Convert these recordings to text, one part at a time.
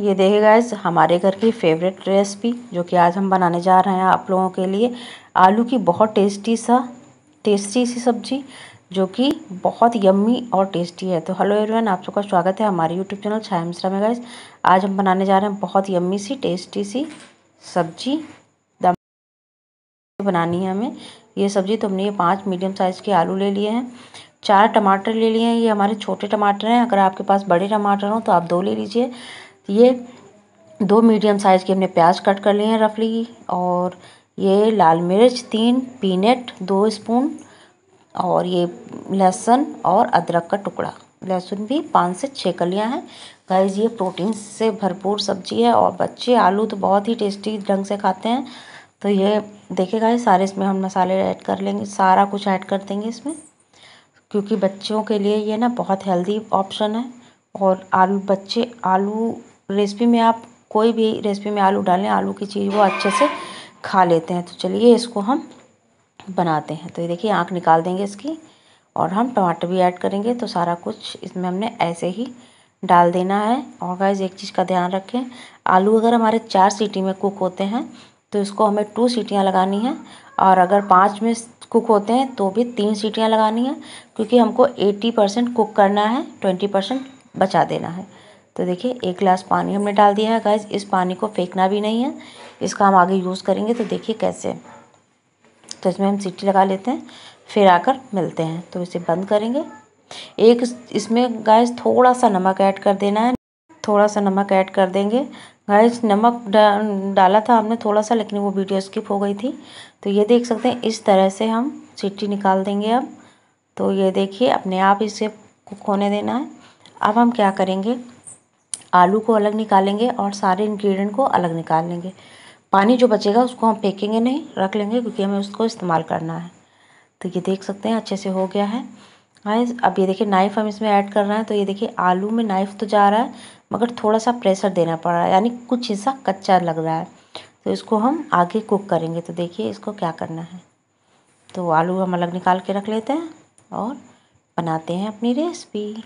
ये देखिए गाइस हमारे घर की फेवरेट रेसिपी जो कि आज हम बनाने जा रहे हैं आप लोगों के लिए आलू की बहुत टेस्टी सा टेस्टी सी सब्जी जो कि बहुत यम्मी और टेस्टी है तो हेलो एवरीवन आप सबका स्वागत है हमारे यूट्यूब चैनल छाया मिश्रा में गाइस आज हम बनाने जा रहे हैं बहुत यम्मी सी टेस्टी सी सब्जी दम बनानी है हमें ये सब्जी तो हमने ये पाँच मीडियम साइज़ के आलू ले लिए हैं चार टमाटर ले लिए हैं ये हमारे छोटे टमाटर हैं अगर आपके पास बड़े टमाटर हों तो आप दो ले लीजिए ये दो मीडियम साइज़ के हमने प्याज कट कर लिए हैं रफली और ये लाल मिर्च तीन पीनट दो स्पून और ये लहसुन और अदरक का टुकड़ा लहसुन भी पाँच से छः कलियाँ हैं गाइज ये प्रोटीन से भरपूर सब्जी है और बच्चे आलू तो बहुत ही टेस्टी ढंग से खाते हैं तो ये देखेगा गाइज सारे इसमें हम मसाले ऐड कर लेंगे सारा कुछ ऐड कर देंगे इसमें क्योंकि बच्चों के लिए ये ना बहुत हेल्दी ऑप्शन है और आलू बच्चे आलू रेसिपी में आप कोई भी रेसिपी में आलू डालें आलू की चीज़ वो अच्छे से खा लेते हैं तो चलिए इसको हम बनाते हैं तो ये देखिए आँख निकाल देंगे इसकी और हम टमाटर भी ऐड करेंगे तो सारा कुछ इसमें हमने ऐसे ही डाल देना है और गाइज एक चीज़ का ध्यान रखें आलू अगर हमारे चार सीटी में कुक होते हैं तो इसको हमें टू सीटियाँ लगानी हैं और अगर पाँच में कुक होते हैं तो भी तीन सीटियाँ लगानी हैं क्योंकि हमको एटी परसेंट कुक करना है ट्वेंटी परसेंट बचा देना है तो देखिए एक गिलास पानी हमने डाल दिया है गैस इस पानी को फेंकना भी नहीं है इसका हम आगे यूज़ करेंगे तो देखिए कैसे तो इसमें हम सीटी लगा लेते हैं फिर आकर मिलते हैं तो इसे बंद करेंगे एक इसमें गैस थोड़ा सा नमक ऐड कर देना है थोड़ा सा नमक ऐड कर देंगे गैस नमक डा, डाला था हमने थोड़ा सा लेकिन वो वीडियो स्किप हो गई थी तो ये देख सकते हैं इस तरह से हम सीटी निकाल देंगे अब तो ये देखिए अपने आप इसे कुक होने देना है अब हम क्या करेंगे आलू को अलग निकालेंगे और सारे इन्ग्रीडियंट को अलग निकाल लेंगे पानी जो बचेगा उसको हम फेंकेंगे नहीं रख लेंगे क्योंकि हमें उसको इस्तेमाल करना है तो ये देख सकते हैं अच्छे से हो गया है हाँ अब ये देखिए नाइफ़ हम इसमें ऐड कर रहे हैं तो ये देखिए आलू में नाइफ़ तो जा रहा है मगर थोड़ा सा प्रेशर देना पड़ रहा है यानी कुछ हिस्सा कच्चा लग रहा है तो इसको हम आगे कुक करेंगे तो देखिए इसको क्या करना है तो आलू हम अलग निकाल के रख लेते हैं और बनाते हैं अपनी रेसिपी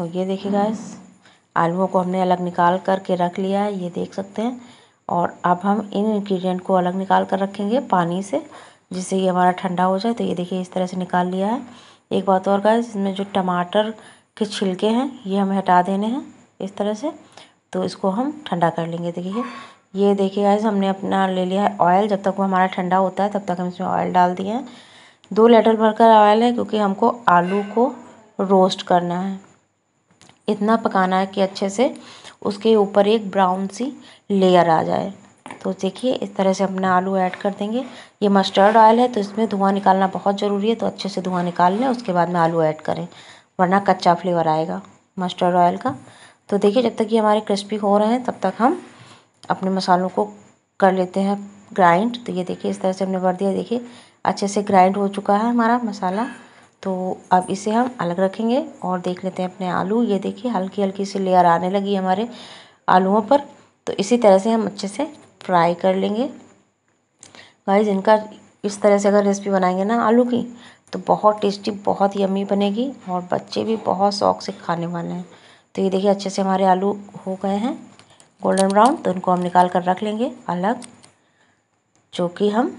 और ये देखिए गाइस आलूओं को हमने अलग निकाल करके रख लिया है ये देख सकते हैं और अब हम इन इन्ग्रीडियंट को अलग निकाल कर रखेंगे पानी से जिससे ये हमारा ठंडा हो जाए तो ये देखिए इस तरह से निकाल लिया है एक बात और गाय इसमें जो टमाटर के छिलके हैं ये हमें हटा देने हैं इस तरह से तो इसको हम ठंडा कर लेंगे देखिए ये देखिए गाइस हमने अपना ले लिया है ऑयल जब तक वो हमारा ठंडा होता है तब तक हम इसमें ऑयल डाल दिए हैं दो लेटर भरकर ऑयल है क्योंकि हमको आलू को रोस्ट करना है इतना पकाना है कि अच्छे से उसके ऊपर एक ब्राउन सी लेयर आ जाए तो देखिए इस तरह से अपना आलू ऐड कर देंगे ये मस्टर्ड ऑयल है तो इसमें धुआं निकालना बहुत ज़रूरी है तो अच्छे से धुआं निकाल लें उसके बाद में आलू ऐड करें वरना कच्चा फ्लेवर आएगा मस्टर्ड ऑयल का तो देखिए जब तक ये हमारे क्रिस्पी हो रहे हैं तब तक हम अपने मसालों को कर लेते हैं ग्राइंड तो ये देखिए इस तरह से हमने भर दिया देखिए अच्छे से ग्राइंड हो चुका है हमारा मसाला तो अब इसे हम अलग रखेंगे और देख लेते हैं अपने आलू ये देखिए हल्की हल्की सी लेयर आने लगी हमारे आलूओं पर तो इसी तरह से हम अच्छे से फ्राई कर लेंगे गाइस इनका इस तरह से अगर रेसिपी बनाएंगे ना आलू की तो बहुत टेस्टी बहुत यमी बनेगी और बच्चे भी बहुत शौक से खाने वाले हैं तो ये देखिए अच्छे से हमारे आलू हो गए हैं गोल्डन ब्राउन तो उनको हम निकाल कर रख लेंगे अलग जो कि हम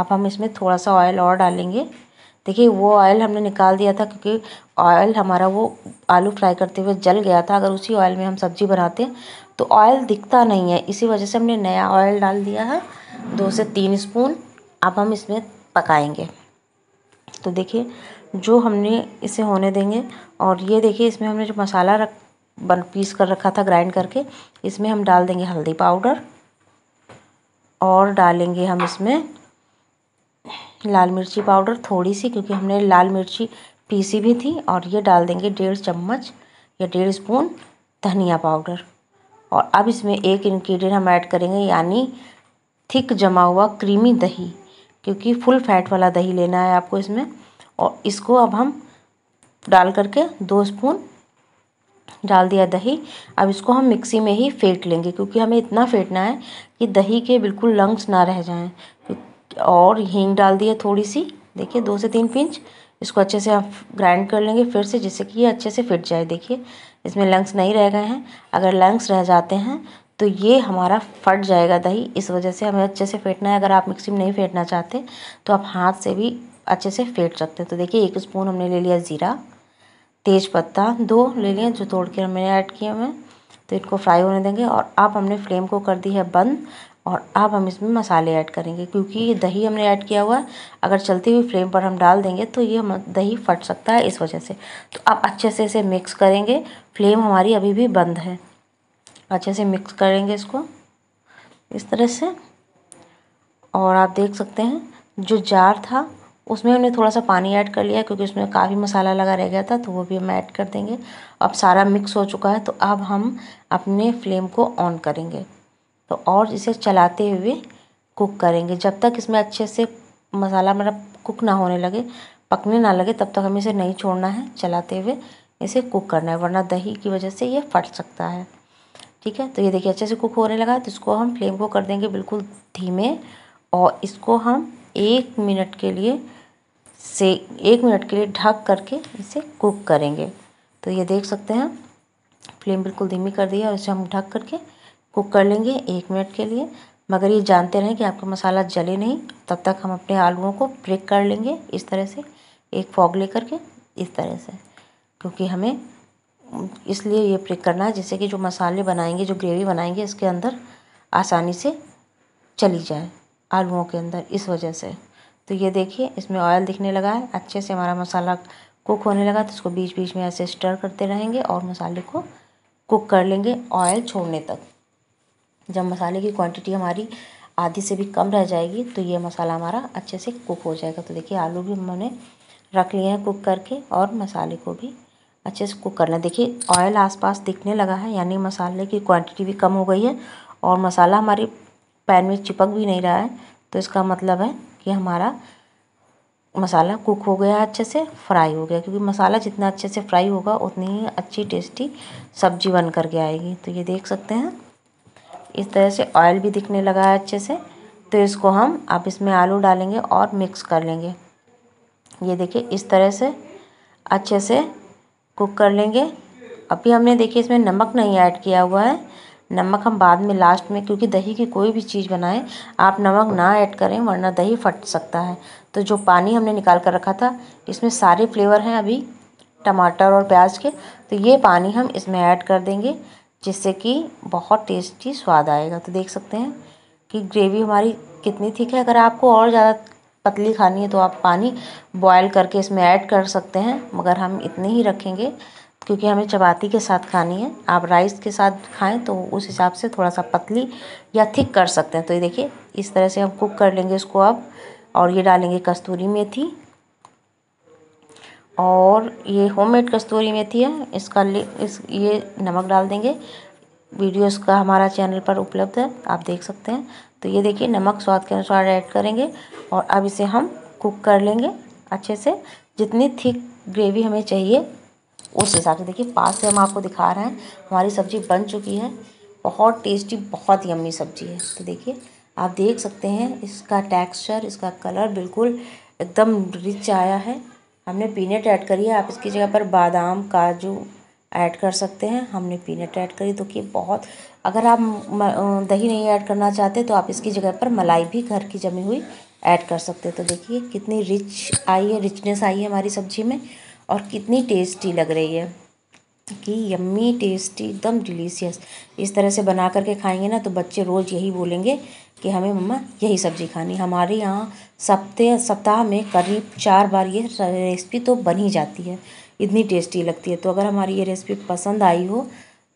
अब हम इसमें थोड़ा सा ऑयल और डालेंगे देखिए वो ऑयल हमने निकाल दिया था क्योंकि ऑयल हमारा वो आलू फ्राई करते हुए जल गया था अगर उसी ऑयल में हम सब्जी बनाते तो ऑयल दिखता नहीं है इसी वजह से हमने नया ऑयल डाल दिया है दो से तीन स्पून अब हम इसमें पकाएंगे तो देखिए जो हमने इसे होने देंगे और ये देखिए इसमें हमने जो मसाला रख बन पीस कर रखा था ग्राइंड करके इसमें हम डाल देंगे हल्दी पाउडर और डालेंगे हम इसमें लाल मिर्ची पाउडर थोड़ी सी क्योंकि हमने लाल मिर्ची पीसी भी थी और ये डाल देंगे डेढ़ चम्मच या डेढ़ स्पून धनिया पाउडर और अब इसमें एक इन्ग्रीडियंट हम ऐड करेंगे यानी थिक जमा हुआ क्रीमी दही क्योंकि फुल फैट वाला दही लेना है आपको इसमें और इसको अब हम डाल करके दो स्पून डाल दिया दही अब इसको हम मिक्सी में ही फेंट लेंगे क्योंकि हमें इतना फेंटना है कि दही के बिल्कुल लंग्स ना रह जाएं और हींग डाल दिया थोड़ी सी देखिए दो से तीन पिंच इसको अच्छे से आप ग्राइंड कर लेंगे फिर से जिससे कि ये अच्छे से फिट जाए देखिए इसमें लंग्स नहीं रह गए हैं अगर लंग्स रह जाते हैं तो ये हमारा फट जाएगा दही इस वजह से हमें अच्छे से फेंटना है अगर आप मिक्सी में नहीं फेंटना चाहते तो आप हाथ से भी अच्छे से फेंट सकते हैं तो देखिए एक स्पून हमने ले लिया ज़ीरा तेज पत्ता दो ले लिए जो तोड़ के हमने ऐड किए हुए तो इनको फ्राई होने देंगे और अब हमने फ्लेम को कर दी है बंद और अब हम इसमें मसाले ऐड करेंगे क्योंकि ये दही हमने ऐड किया हुआ है अगर चलती हुई फ्लेम पर हम डाल देंगे तो ये दही फट सकता है इस वजह से तो अब अच्छे से इसे मिक्स करेंगे फ्लेम हमारी अभी भी बंद है अच्छे से मिक्स करेंगे इसको इस तरह से और आप देख सकते हैं जो जार था उसमें हमने थोड़ा सा पानी ऐड कर लिया क्योंकि उसमें काफ़ी मसाला लगा रह गया था तो वो भी हम ऐड कर देंगे अब सारा मिक्स हो चुका है तो अब हम अपने फ्लेम को ऑन करेंगे तो और इसे चलाते हुए कुक करेंगे जब तक इसमें अच्छे से मसाला मतलब कुक ना होने लगे पकने ना लगे तब तक हमें इसे नहीं छोड़ना है चलाते हुए इसे कुक करना है वरना दही की वजह से ये फट सकता है ठीक है तो ये देखिए अच्छे से कुक होने लगा तो इसको हम फ्लेम को कर देंगे बिल्कुल धीमे और इसको हम एक मिनट के लिए से एक मिनट के लिए ढक करके इसे कुक करेंगे तो ये देख सकते हैं फ्लेम बिल्कुल धीमी कर दी है और इसे हम ढक करके कुक कर लेंगे एक मिनट के लिए मगर ये जानते रहें कि आपका मसाला जले नहीं तब तक हम अपने आलूओं को ब्रेक कर लेंगे इस तरह से एक फॉग लेकर के इस तरह से क्योंकि हमें इसलिए ये प्रिक करना है जिससे कि जो मसाले बनाएंगे जो ग्रेवी बनाएंगे इसके अंदर आसानी से चली जाए आलूओं के अंदर इस वजह से तो ये देखिए इसमें ऑयल दिखने लगा है अच्छे से हमारा मसाला कुक होने लगा तो इसको बीच बीच में ऐसे स्टर करते रहेंगे और मसाले को कुक कर लेंगे ऑयल छोड़ने तक जब मसाले की क्वांटिटी हमारी आधी से भी कम रह जाएगी तो ये मसाला हमारा अच्छे से कुक हो जाएगा तो देखिए आलू भी हमने रख लिए हैं कुक करके और मसाले को भी अच्छे से कुक करना देखिए ऑयल आसपास दिखने लगा है यानी मसाले की क्वांटिटी भी कम हो गई है और मसाला हमारे पैन में चिपक भी नहीं रहा है तो इसका मतलब है कि हमारा मसाला कुक हो गया अच्छे से फ्राई हो गया क्योंकि मसाला जितना अच्छे से फ्राई होगा उतनी ही अच्छी टेस्टी सब्जी बन करके आएगी तो ये देख सकते हैं इस तरह से ऑयल भी दिखने लगा है अच्छे से तो इसको हम आप इसमें आलू डालेंगे और मिक्स कर लेंगे ये देखिए इस तरह से अच्छे से कुक कर लेंगे अभी हमने देखिए इसमें नमक नहीं ऐड किया हुआ है नमक हम बाद में लास्ट में क्योंकि दही की कोई भी चीज़ बनाएं आप नमक ना ऐड करें वरना दही फट सकता है तो जो पानी हमने निकाल कर रखा था इसमें सारे फ्लेवर हैं अभी टमाटर और प्याज के तो ये पानी हम इसमें ऐड कर देंगे जिससे कि बहुत टेस्टी स्वाद आएगा तो देख सकते हैं कि ग्रेवी हमारी कितनी थिक है अगर आपको और ज़्यादा पतली खानी है तो आप पानी बॉयल करके इसमें ऐड कर सकते हैं मगर हम इतने ही रखेंगे क्योंकि हमें चपाती के साथ खानी है आप राइस के साथ खाएं तो उस हिसाब से थोड़ा सा पतली या थिक कर सकते हैं तो ये देखिए इस तरह से हम कुक कर लेंगे इसको अब और ये डालेंगे कस्तूरी मेथी और ये होममेड कस्तूरी मेथी है इसका ले इस ये नमक डाल देंगे वीडियो इसका हमारा चैनल पर उपलब्ध है आप देख सकते हैं तो ये देखिए नमक स्वाद के अनुसार ऐड करेंगे और अब इसे हम कुक कर लेंगे अच्छे से जितनी थिक ग्रेवी हमें चाहिए उस हिसाब से देखिए पास से हम आपको दिखा रहे हैं हमारी सब्ज़ी बन चुकी है बहुत टेस्टी बहुत यम्मी सब्ज़ी है तो देखिए आप देख सकते हैं इसका टेक्सचर इसका कलर बिल्कुल एकदम रिच आया है हमने पीनट ऐड करी है आप इसकी जगह पर बादाम काजू ऐड कर सकते हैं हमने पीनट ऐड करी तो कि बहुत अगर आप दही नहीं ऐड करना चाहते तो आप इसकी जगह पर मलाई भी घर की जमी हुई ऐड कर सकते हैं तो देखिए कितनी रिच आई है रिचनेस आई है हमारी सब्जी में और कितनी टेस्टी लग रही है कि यम्मी टेस्टी एकदम डिलीशियस इस तरह से बना करके खाएंगे ना तो बच्चे रोज़ यही बोलेंगे कि हमें मम्मा यही सब्जी खानी हमारे यहाँ सप्ते सप्ताह में करीब चार बार ये रेसिपी तो बन ही जाती है इतनी टेस्टी लगती है तो अगर हमारी ये रेसिपी पसंद आई हो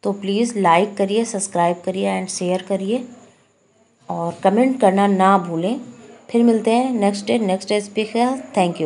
तो प्लीज़ लाइक करिए सब्सक्राइब करिए एंड शेयर करिए और कमेंट करना ना भूलें फिर मिलते हैं नेक्स्ट डे नेक्स्ट रेसिपी का थैंक यू